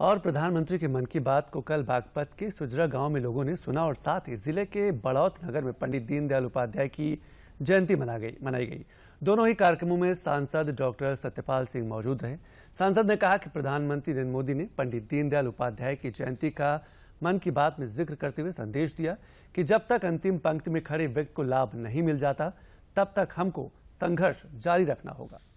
और प्रधानमंत्री के मन की बात को कल बागपत के सुजरा गांव में लोगों ने सुना और साथ ही जिले के बड़ौत नगर में पंडित दीनदयाल उपाध्याय की जयंती मना गई मनाई गई दोनों ही कार्यक्रमों में सांसद डॉक्टर सत्यपाल सिंह मौजूद रहे सांसद ने कहा कि प्रधानमंत्री नरेंद्र मोदी ने पंडित दीनदयाल उपाध्याय की जयंती का मन की बात में जिक्र करते हुए संदेश दिया कि जब तक अंतिम पंक्ति में खड़े व्यक्ति को लाभ नहीं मिल जाता तब तक हमको संघर्ष जारी रखना होगा